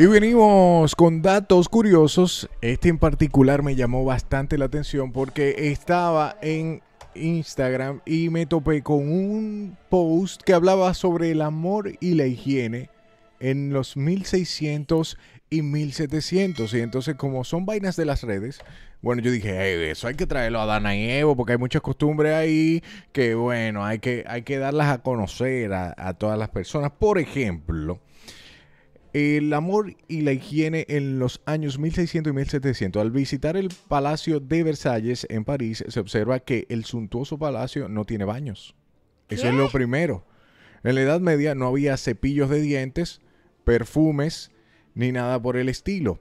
Y venimos con datos curiosos. Este en particular me llamó bastante la atención porque estaba en Instagram y me topé con un post que hablaba sobre el amor y la higiene en los 1600 y 1700. Y entonces como son vainas de las redes, bueno, yo dije, eso hay que traerlo a Dana y Evo porque hay muchas costumbres ahí que, bueno, hay que, hay que darlas a conocer a, a todas las personas. Por ejemplo, el amor y la higiene en los años 1600 y 1700. Al visitar el Palacio de Versalles en París, se observa que el suntuoso palacio no tiene baños. Eso es lo primero. En la Edad Media no había cepillos de dientes, perfumes, ni nada por el estilo.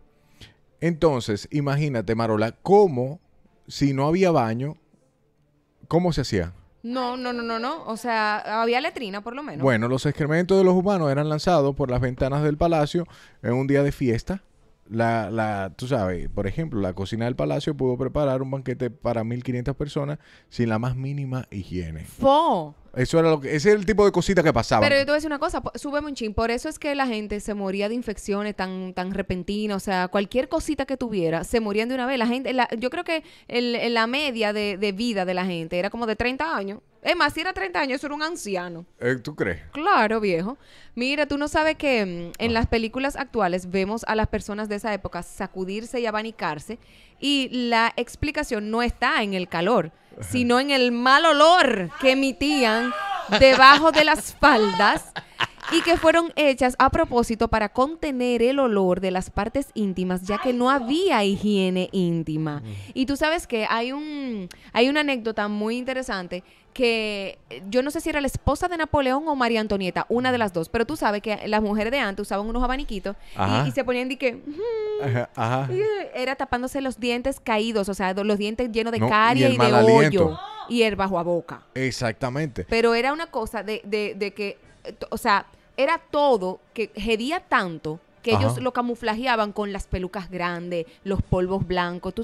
Entonces, imagínate, Marola, cómo, si no había baño, ¿cómo se hacía? No, no, no, no, no. O sea, había letrina por lo menos. Bueno, los excrementos de los humanos eran lanzados por las ventanas del palacio en un día de fiesta. La, la, tú sabes, por ejemplo, la cocina del palacio pudo preparar un banquete para 1500 personas sin la más mínima higiene. ¡Fo! Eso era lo que, ese era el tipo de cositas que pasaba. Pero yo te voy a decir una cosa, sube, un chin. Por eso es que la gente se moría de infecciones tan, tan repentinas. O sea, cualquier cosita que tuviera, se morían de una vez. La gente, yo creo que la media de, de vida de la gente era como de 30 años. Es más, si era 30 años, eso era un anciano. Eh, ¿Tú crees? Claro, viejo. Mira, tú no sabes que mm, en ah. las películas actuales vemos a las personas de esa época sacudirse y abanicarse y la explicación no está en el calor, sino en el mal olor que emitían debajo de las faldas y que fueron hechas a propósito para contener el olor de las partes íntimas, ya que no había higiene íntima. Y tú sabes que hay un hay una anécdota muy interesante que yo no sé si era la esposa de Napoleón o María Antonieta, una de mm. las dos, pero tú sabes que las mujeres de antes usaban unos abaniquitos y, se ponían de que... Mm". ajá, eh, era tapándose los dientes caídos, o sea, los dientes llenos de caries y, de aliento. y el bajo a boca. Exactamente. Pero era una cosa de, de, de que, eh, o sea, era todo que gedía tanto que ellos lo camuflajeaban con las pelucas grandes, los polvos blancos. ¿Tú,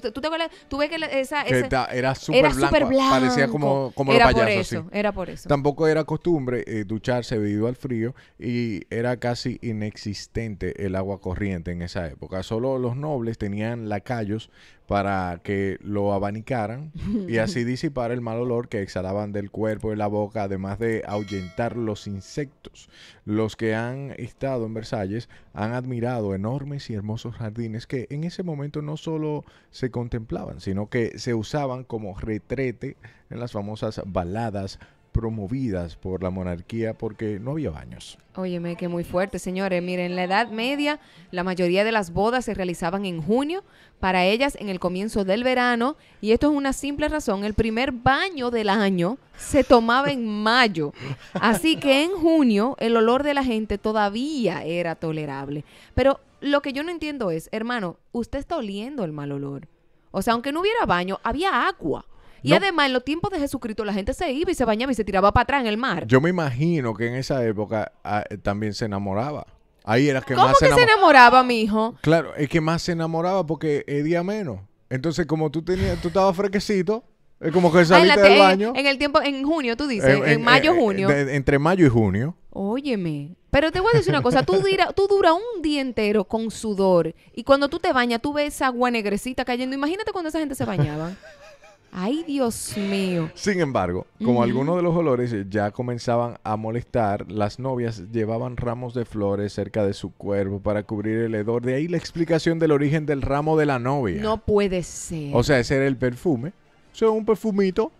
ves que esa... era súper blanco, Parecía como, como los payasos. Por eso, Era por eso. Tampoco era costumbre eh, ducharse debido al frío y era casi inexistente el agua corriente en esa época. Solo los nobles tenían lacayos para que lo abanicaran y así disipar el mal olor que exhalaban del cuerpo y la boca, además de ahuyentar los insectos. Los que han estado en Versalles han admirado enormes y hermosos jardines que en ese momento no solo se contemplaban, sino que se usaban como retrete en las famosas baladas promovidas por la monarquía porque no había baños. Óyeme, qué muy fuerte, señores. Miren, en la Edad Media la mayoría de las bodas se realizaban en junio, para ellas en el comienzo del verano, y esto es una simple razón, el primer baño del año se tomaba en mayo, así que en junio el olor de la gente todavía era tolerable. Pero lo que yo no entiendo es, hermano, usted está oliendo el mal olor. O sea, aunque no hubiera baño, había agua. Y además, en los tiempos de Jesucristo, la gente se iba y se bañaba y se tiraba para atrás en el mar. Yo me imagino que en esa época ah, eh, también se enamoraba. Ahí era que ¿Cómo más que se, se enamoraba, mi hijo? Claro, es que más se enamoraba porque día menos. Entonces, como tú tenías, tú estabas fresquecito, es como que saliste del baño. En, el tiempo, en junio, tú dices, eh, en, eh, mayo, junio. entre mayo y junio. Óyeme, pero te voy a decir una cosa, tú, dura, tú duras un día entero con sudor y cuando tú te bañas, tú ves agua negrecita cayendo. Imagínate cuando esa gente se bañaba. Ay, Dios mío. Sin embargo, como algunos de los olores ya comenzaban a molestar, las novias llevaban ramos de flores cerca de su cuerpo para cubrir el hedor. De ahí la explicación del origen del ramo de la novia. No puede ser. O sea, ese era el perfume. O sea, un perfumito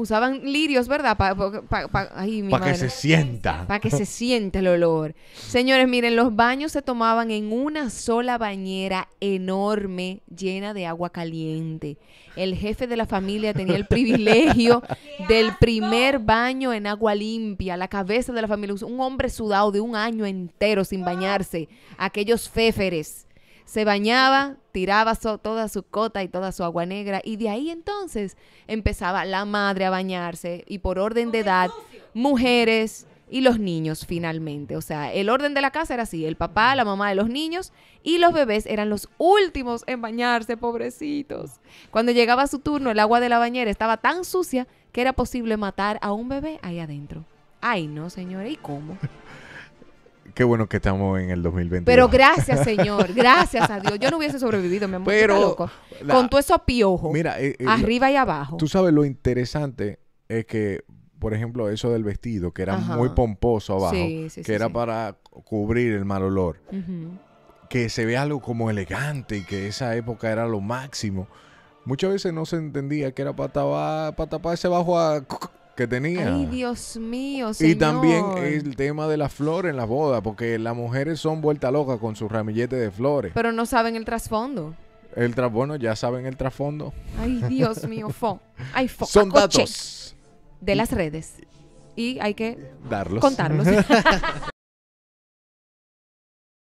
usaban lirios, ¿verdad? Para que se sienta. Para que se siente el olor. Señores, miren, los baños se tomaban en una sola bañera enorme, llena de agua caliente. El jefe de la familia tenía el privilegio del primer baño en agua limpia. La cabeza de la familia, un hombre sudado de un año entero sin bañarse. Aquellos féferes se bañaba, tiraba toda su cota y toda su agua negra y de ahí entonces empezaba la madre a bañarse y por orden de edad, mujeres y los niños finalmente. O sea, el orden de la casa era así, el papá, la mamá de los niños y los bebés eran los últimos en bañarse, pobrecitos. Cuando llegaba su turno, el agua de la bañera estaba tan sucia que era posible matar a un bebé ahí adentro. Ay, no, señora, ¿y cómo? Qué bueno que estamos en el 2020. Pero gracias, señor. Gracias a Dios. Yo no hubiese sobrevivido, mi amor. Pero, Con todo eso piojo. Mira, eh, eh, arriba y abajo. Tú sabes lo interesante es que, por ejemplo, eso del vestido, que era muy pomposo abajo, que era para cubrir el mal olor. Que se vea algo como elegante y que esa época era lo máximo. Muchas veces no se entendía que era para tapar, para tapar ese bajo a tenía. Ay, Dios mío, señor. Y también el tema de las flores en la boda, porque las mujeres son vuelta loca con su ramilletes de flores. Pero no saben el trasfondo. El trasfondo, bueno, ya saben el trasfondo. Ay, Dios mío, Son datos. De las redes. Y hay que darlos. Contarlos.